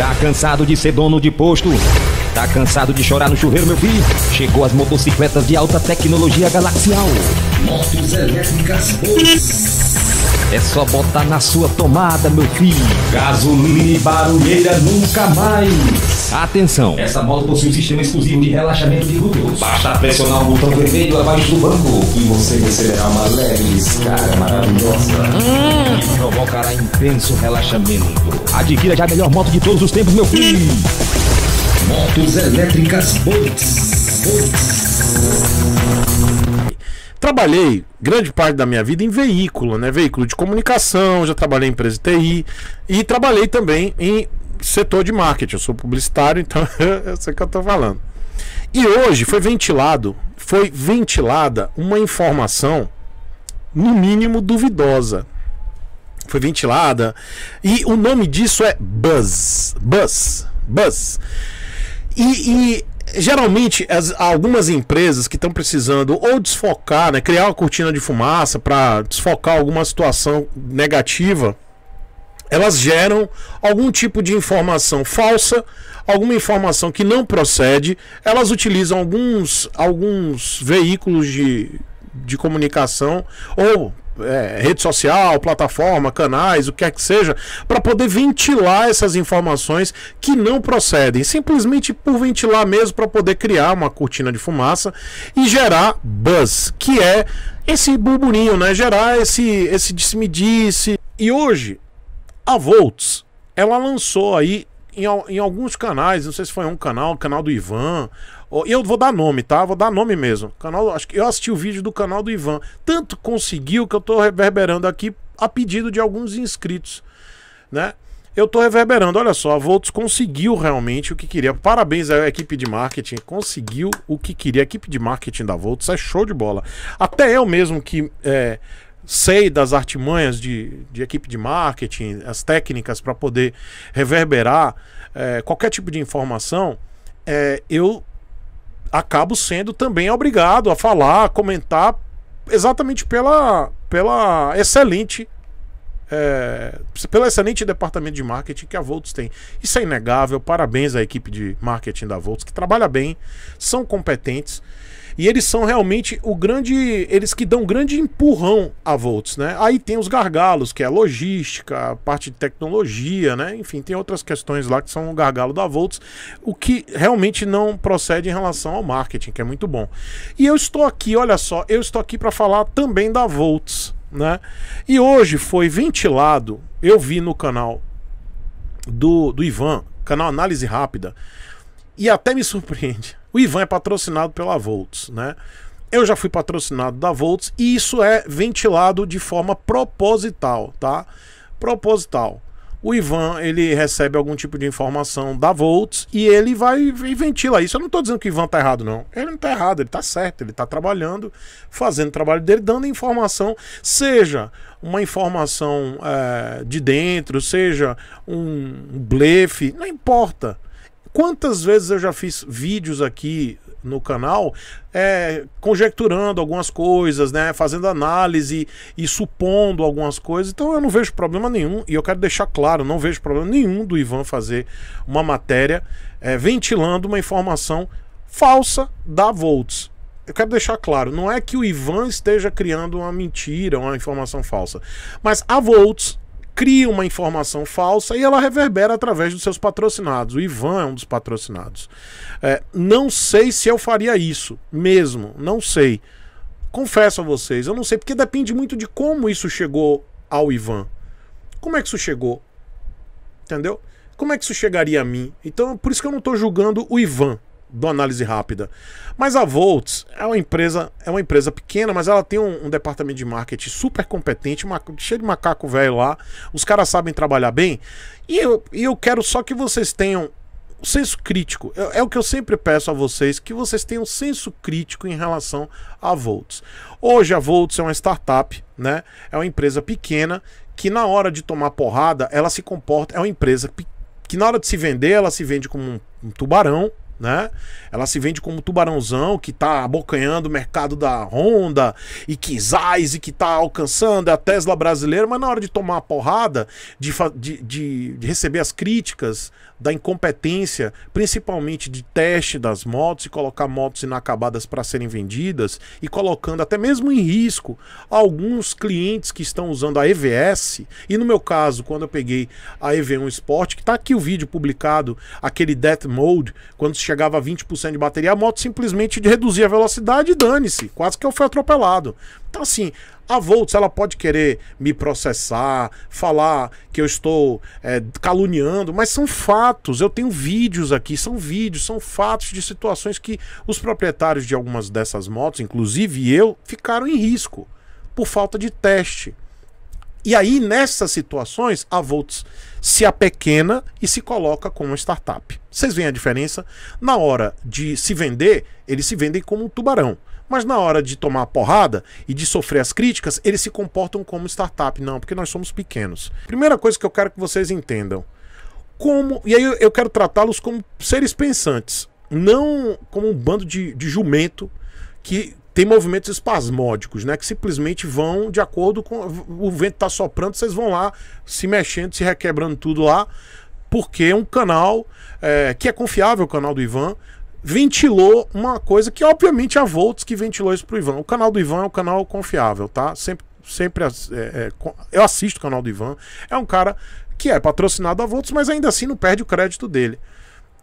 Tá cansado de ser dono de posto? Tá cansado de chorar no chuveiro, meu filho? Chegou as motocicletas de alta tecnologia galaxial. Motos elétricas é só botar na sua tomada, meu filho. Gasolina e barulheira nunca mais. Atenção! Essa moto possui um sistema exclusivo de relaxamento de glúteos. Basta pressionar o botão vermelho abaixo do banco e você receberá uma leve descarga maravilhosa. Hum. Que provocará intenso relaxamento. Adquira já a melhor moto de todos os tempos, meu filho. Motos elétricas Bolts. Bolts trabalhei grande parte da minha vida em veículo, né? Veículo de comunicação, já trabalhei em empresa TI e trabalhei também em setor de marketing. Eu sou publicitário, então eu sei o que eu estou falando. E hoje foi ventilado, foi ventilada uma informação, no mínimo duvidosa. Foi ventilada e o nome disso é buzz, buzz, buzz. E, e geralmente as, algumas empresas que estão precisando ou desfocar, né, criar uma cortina de fumaça para desfocar alguma situação negativa, elas geram algum tipo de informação falsa, alguma informação que não procede, elas utilizam alguns, alguns veículos de, de comunicação ou é, rede social, plataforma, canais, o que quer que seja, para poder ventilar essas informações que não procedem, simplesmente por ventilar mesmo para poder criar uma cortina de fumaça e gerar buzz, que é esse burburinho, né? Gerar esse esse disse-me-disse. E hoje a Volts, ela lançou aí em, em alguns canais, não sei se foi um canal, o canal do Ivan, eu vou dar nome, tá? Vou dar nome mesmo. Canal, acho que eu assisti o vídeo do canal do Ivan. Tanto conseguiu que eu tô reverberando aqui a pedido de alguns inscritos, né? Eu tô reverberando, olha só, a Volts conseguiu realmente o que queria. Parabéns à equipe de marketing, conseguiu o que queria. A equipe de marketing da Volts é show de bola. Até eu mesmo que é, sei das artimanhas de, de equipe de marketing, as técnicas para poder reverberar é, qualquer tipo de informação, é, eu acabo sendo também obrigado a falar, a comentar, exatamente pela, pela excelente. É, eh, pelo excelente departamento de marketing que a Volts tem. Isso é inegável. Parabéns à equipe de marketing da Volts, que trabalha bem, são competentes e eles são realmente o grande. Eles que dão um grande empurrão a Volts, né? Aí tem os gargalos, que é a logística, a parte de tecnologia, né? Enfim, tem outras questões lá que são o gargalo da Volts, o que realmente não procede em relação ao marketing, que é muito bom. E eu estou aqui, olha só, eu estou aqui para falar também da Volts, né? E hoje foi ventilado, eu vi no canal do, do Ivan, canal Análise Rápida, e até me surpreende. O Ivan é patrocinado pela Volts, né? Eu já fui patrocinado da Volts e isso é ventilado de forma proposital, tá? Proposital. O Ivan, ele recebe algum tipo de informação da Volts e ele vai e ventila isso. Eu não estou dizendo que o Ivan tá errado, não. Ele não tá errado, ele tá certo, ele tá trabalhando, fazendo o trabalho dele, dando informação, seja uma informação é, de dentro, seja um blefe, não importa Quantas vezes eu já fiz vídeos aqui no canal é, conjecturando algumas coisas, né, fazendo análise e supondo algumas coisas. Então eu não vejo problema nenhum e eu quero deixar claro, não vejo problema nenhum do Ivan fazer uma matéria é, ventilando uma informação falsa da Volts. Eu quero deixar claro, não é que o Ivan esteja criando uma mentira, uma informação falsa, mas a Volts cria uma informação falsa e ela reverbera através dos seus patrocinados. O Ivan é um dos patrocinados. É, não sei se eu faria isso mesmo, não sei. Confesso a vocês, eu não sei, porque depende muito de como isso chegou ao Ivan. Como é que isso chegou? Entendeu? Como é que isso chegaria a mim? Então, por isso que eu não estou julgando o Ivan do análise rápida. Mas a Volts é uma empresa, é uma empresa pequena, mas ela tem um, um departamento de marketing super competente, uma, cheio de macaco velho lá. Os caras sabem trabalhar bem. E eu, e eu quero só que vocês tenham senso crítico. É, é, o que eu sempre peço a vocês, que vocês tenham senso crítico em relação a Volts. Hoje a Volts é uma startup, né? É uma empresa pequena que na hora de tomar porrada, ela se comporta, é uma empresa que na hora de se vender, ela se vende como um, um tubarão, né? Ela se vende como tubarãozão que tá abocanhando o mercado da Honda e que Zeiss e que tá alcançando a Tesla brasileira, mas na hora de tomar a porrada, de, de, de receber as críticas, da incompetência, principalmente de teste das motos e colocar motos inacabadas para serem vendidas e colocando até mesmo em risco alguns clientes que estão usando a EVS. E no meu caso, quando eu peguei a EV1 Sport, que está aqui o vídeo publicado, aquele Death Mode, quando chegava a 20% de bateria, a moto simplesmente reduzia a velocidade e dane-se, quase que eu fui atropelado. Então assim, a Volts ela pode querer me processar, falar que eu estou é, caluniando, mas são fatos. Eu tenho vídeos aqui, são vídeos, são fatos de situações que os proprietários de algumas dessas motos, inclusive eu, ficaram em risco por falta de teste. E aí, nessas situações, a Volts se apequena e se coloca como uma startup. Vocês veem a diferença? Na hora de se vender, eles se vendem como um tubarão. Mas na hora de tomar a porrada e de sofrer as críticas, eles se comportam como startup. Não, porque nós somos pequenos. Primeira coisa que eu quero que vocês entendam. Como, e aí eu quero tratá-los como seres pensantes, não como um bando de, de jumento que tem movimentos espasmódicos, né? Que simplesmente vão de acordo com. O vento está soprando, vocês vão lá se mexendo, se requebrando tudo lá, porque é um canal é, que é confiável, o canal do Ivan, ventilou uma coisa que, obviamente, a Volts que ventilou isso pro Ivan. O canal do Ivan é um canal confiável, tá? Sempre, sempre é, é, eu assisto o canal do Ivan. É um cara que é patrocinado da Volts, mas ainda assim não perde o crédito dele.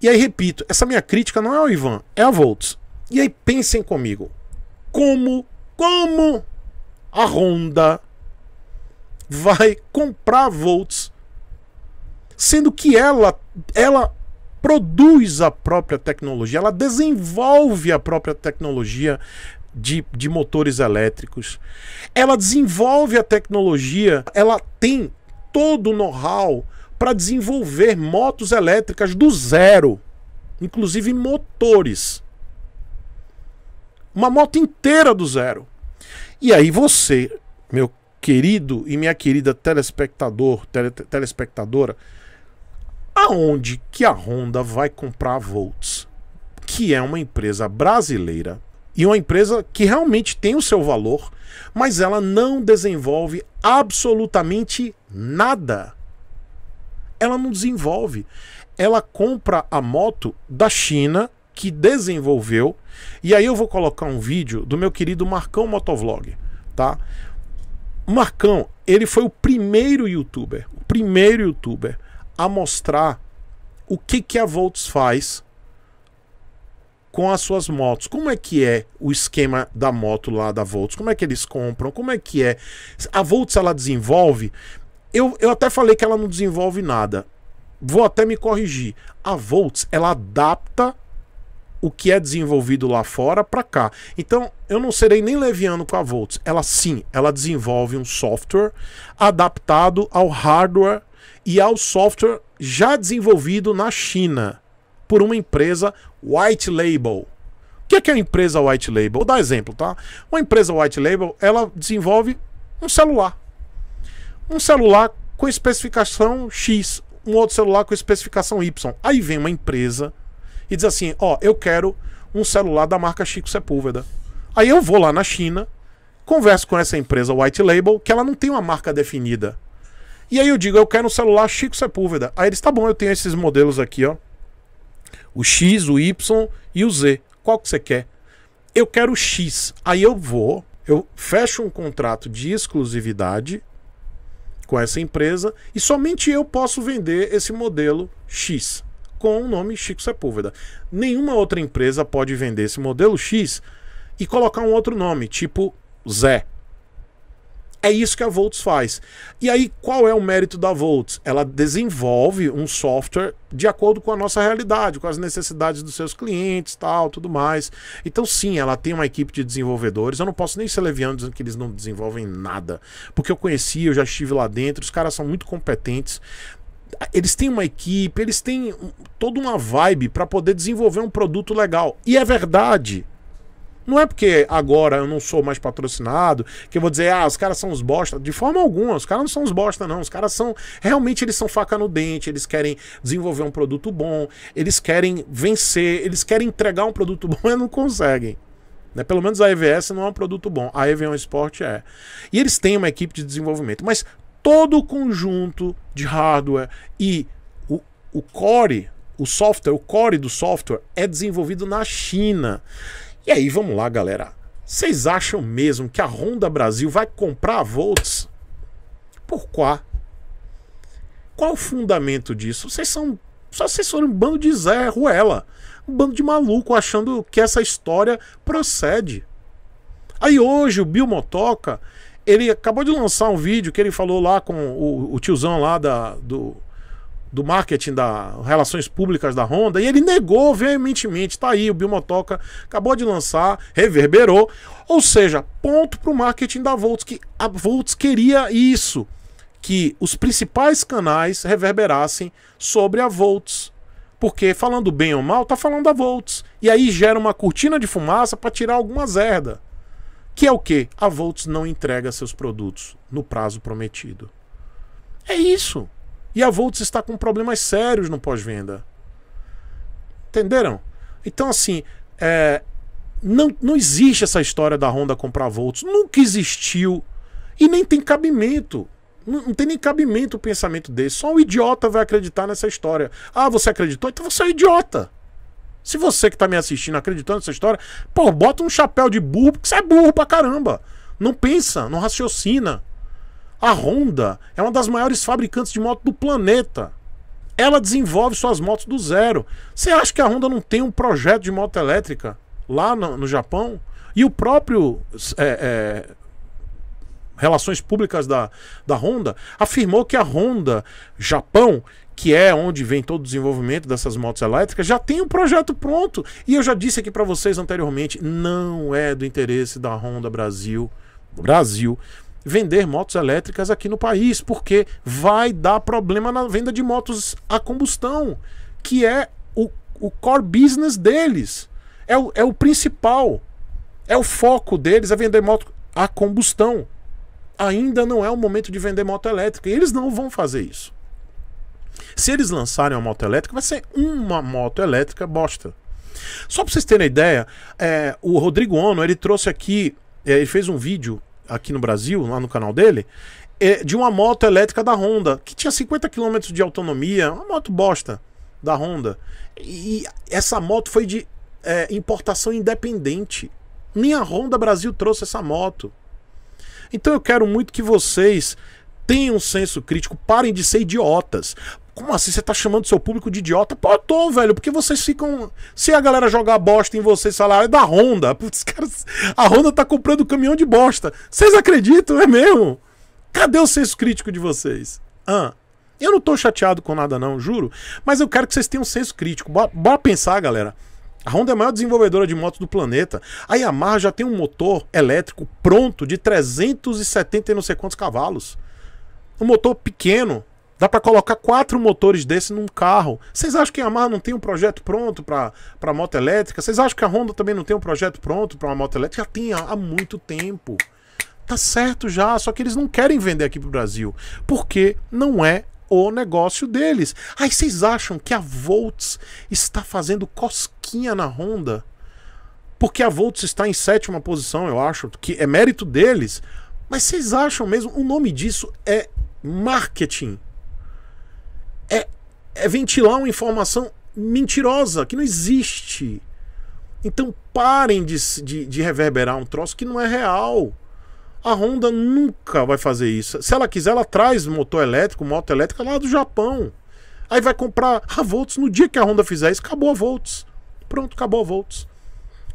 E aí, repito, essa minha crítica não é ao Ivan, é a Volts. E aí, pensem comigo. Como, como a Honda vai comprar Volts, sendo que ela, ela produz a própria tecnologia, ela desenvolve a própria tecnologia de, de motores elétricos, ela desenvolve a tecnologia, ela tem todo o know-how para desenvolver motos elétricas do zero, inclusive motores. Uma moto inteira do zero. E aí você, meu querido e minha querida telespectador, tele, telespectadora, aonde que a Honda vai comprar a Volts, que é uma empresa brasileira e uma empresa que realmente tem o seu valor, mas ela não desenvolve absolutamente nada. Ela não desenvolve. Ela compra a moto da China que desenvolveu. E aí eu vou colocar um vídeo do meu querido Marcão Motovlog, tá? Marcão, ele foi o primeiro youtuber, o primeiro youtuber a mostrar o que, que a Volts faz com as suas motos. Como é que é o esquema da moto lá da Volts? Como é que eles compram? Como é que é? A Volts ela desenvolve. Eu, eu até falei que ela não desenvolve nada. Vou até me corrigir. A Volts ela adapta o que é desenvolvido lá fora para cá. Então, eu não serei nem leviano com a Volts. Ela sim, ela desenvolve um software adaptado ao hardware e ao software já desenvolvido na China por uma empresa white label. O que é, que é a empresa white label? Vou dar exemplo, tá? Uma empresa white label, ela desenvolve um celular. Um celular com especificação X, um outro celular com especificação Y. Aí vem uma empresa e diz assim: "Ó, oh, eu quero um celular da marca Chico Sepúlveda". Aí eu vou lá na China, converso com essa empresa white label, que ela não tem uma marca definida. E aí eu digo, eu quero um celular Chico Sepúlveda. Aí eles, tá bom, eu tenho esses modelos aqui, ó. O X, o Y e o Z. Qual que você quer? Eu quero o X. Aí eu vou, eu fecho um contrato de exclusividade com essa empresa e somente eu posso vender esse modelo X com o nome Chico Sepúlveda. Nenhuma outra empresa pode vender esse modelo X e colocar um outro nome, tipo Zé, é isso que a Volts faz. E aí, qual é o mérito da Volts? Ela desenvolve um software de acordo com a nossa realidade, com as necessidades dos seus clientes, tal, tudo mais. Então, sim, ela tem uma equipe de desenvolvedores. Eu não posso nem ser leviano dizendo que eles não desenvolvem nada, porque eu conheci, eu já estive lá dentro, os caras são muito competentes. Eles têm uma equipe, eles têm toda uma vibe para poder desenvolver um produto legal. E é verdade, não é porque agora eu não sou mais patrocinado que eu vou dizer, ah, os caras são os bosta. De forma alguma, os caras não são os bosta, não. Os caras são. Realmente eles são faca no dente, eles querem desenvolver um produto bom, eles querem vencer, eles querem entregar um produto bom e não conseguem. Né? Pelo menos a EVS não é um produto bom, a Evian é Sport é. E eles têm uma equipe de desenvolvimento, mas todo o conjunto de hardware e o, o core, o software, o core do software é desenvolvido na China. E aí, vamos lá, galera. Vocês acham mesmo que a Honda Brasil vai comprar a Volts? Por quê? Qual o fundamento disso? Vocês são só vocês foram um bando de Zé Ruela, um bando de maluco achando que essa história procede. Aí hoje o Bill Motoca, ele acabou de lançar um vídeo que ele falou lá com o, o tiozão lá da, do, do marketing da relações públicas da Honda e ele negou veementemente. Tá aí, o Bilmotoca acabou de lançar, reverberou. Ou seja, ponto para o marketing da Volts, que a Volts queria isso, que os principais canais reverberassem sobre a Volts. Porque falando bem ou mal, tá falando da Volts. E aí gera uma cortina de fumaça para tirar alguma zerda. Que é o que? A Volts não entrega seus produtos no prazo prometido. É isso. E a Volts está com problemas sérios no pós-venda. Entenderam? Então, assim, é, não, não existe essa história da Honda comprar Volts. Nunca existiu. E nem tem cabimento. Não, não tem nem cabimento o pensamento desse. Só um idiota vai acreditar nessa história. Ah, você acreditou? Então você é um idiota. Se você que está me assistindo acreditando nessa história, pô, bota um chapéu de burro, porque você é burro pra caramba. Não pensa, não raciocina. A Honda é uma das maiores fabricantes de moto do planeta. Ela desenvolve suas motos do zero. Você acha que a Honda não tem um projeto de moto elétrica lá no, no Japão? E o próprio é, é, Relações Públicas da, da Honda afirmou que a Honda Japão, que é onde vem todo o desenvolvimento dessas motos elétricas, já tem um projeto pronto. E eu já disse aqui para vocês anteriormente, não é do interesse da Honda Brasil, Brasil vender motos elétricas aqui no país, porque vai dar problema na venda de motos a combustão, que é o, o core business deles. É o, é o principal. É o foco deles é vender moto a combustão. Ainda não é o momento de vender moto elétrica. E eles não vão fazer isso. Se eles lançarem uma moto elétrica, vai ser uma moto elétrica bosta. Só para vocês terem ideia, é, o Rodrigo Ono ele trouxe aqui, é, ele fez um vídeo aqui no Brasil, lá no canal dele, é, de uma moto elétrica da Honda, que tinha 50 km de autonomia, uma moto bosta da Honda. E, e essa moto foi de é, importação independente. Nem a Honda Brasil trouxe essa moto. Então eu quero muito que vocês Tenham senso crítico, parem de ser idiotas. Como assim você tá chamando seu público de idiota? Pô, eu tô, velho, porque vocês ficam. Se a galera jogar bosta em vocês, falar, é da Honda. Putz, cara, a Honda tá comprando caminhão de bosta. Vocês acreditam? É mesmo? Cadê o senso crítico de vocês? Ah. Eu não tô chateado com nada, não, juro. Mas eu quero que vocês tenham senso crítico. Bora, bora pensar, galera. A Honda é a maior desenvolvedora de motos do planeta. A Yamaha já tem um motor elétrico pronto de 370 e não sei quantos cavalos. Um motor pequeno. Dá para colocar quatro motores desse num carro. Vocês acham que a Yamaha não tem um projeto pronto para moto elétrica? Vocês acham que a Honda também não tem um projeto pronto para uma moto elétrica? Já tem há muito tempo. Tá certo já, só que eles não querem vender aqui pro Brasil, porque não é o negócio deles. Aí vocês acham que a Volts está fazendo cosquinha na Honda? Porque a Volts está em sétima posição, eu acho, que é mérito deles. Mas vocês acham mesmo? O nome disso é marketing é, é ventilar uma informação mentirosa que não existe. Então parem de, de, de, reverberar um troço que não é real. A Honda nunca vai fazer isso. Se ela quiser, ela traz motor elétrico, moto elétrica lá do Japão. Aí vai comprar a Volts no dia que a Honda fizer isso, acabou a Volts. Pronto, acabou a Volts.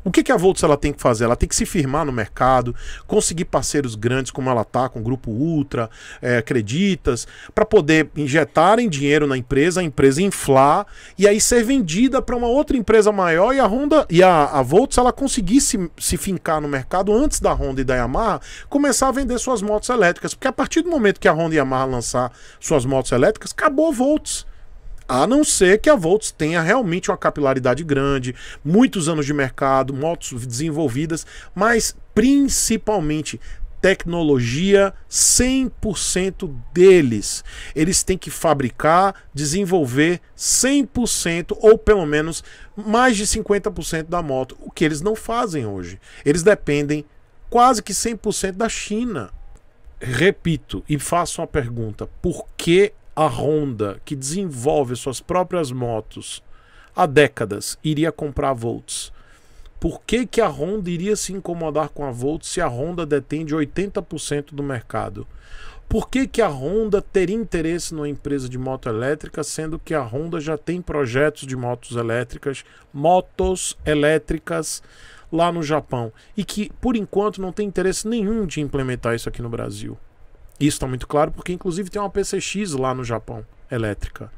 O que, que a Volts ela tem que fazer? Ela tem que se firmar no mercado, conseguir parceiros grandes como ela tá, com o Grupo Ultra, é, Creditas, para poder injetarem dinheiro na empresa, a empresa inflar e aí ser vendida para uma outra empresa maior e a Honda e a, a Volts ela conseguir se, se fincar no mercado antes da Honda e da Yamaha começar a vender suas motos elétricas, porque a partir do momento que a Honda e a Yamaha lançar suas motos elétricas, acabou a Volts. A não ser que a Volts tenha realmente uma capilaridade grande, muitos anos de mercado, motos desenvolvidas, mas principalmente tecnologia 100% deles. Eles têm que fabricar, desenvolver 100% ou pelo menos mais de 50% da moto, o que eles não fazem hoje. Eles dependem quase que 100% da China. Repito e faço uma pergunta: por que a Honda, que desenvolve suas próprias motos há décadas, iria comprar a Volts? Por que, que a Honda iria se incomodar com a Volts se a Honda detém de 80% do mercado? Por que, que a Honda teria interesse numa empresa de moto elétrica, sendo que a Honda já tem projetos de motos elétricas, motos elétricas lá no Japão, e que por enquanto não tem interesse nenhum de implementar isso aqui no Brasil? Isso está muito claro porque, inclusive, tem uma PCX lá no Japão elétrica.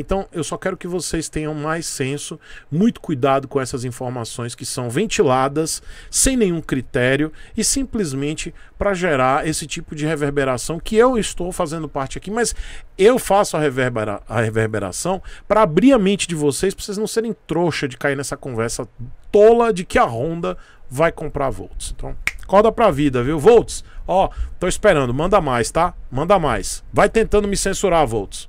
Então, eu só quero que vocês tenham mais senso, muito cuidado com essas informações que são ventiladas sem nenhum critério e simplesmente para gerar esse tipo de reverberação que eu estou fazendo parte aqui, mas eu faço a, reverbera a reverberação para abrir a mente de vocês, para vocês não serem trouxa de cair nessa conversa tola de que a Honda vai comprar volts. Então, corda para a vida, viu? Volts, Ó, oh, tô esperando, manda mais, tá? Manda mais. Vai tentando me censurar, Volts.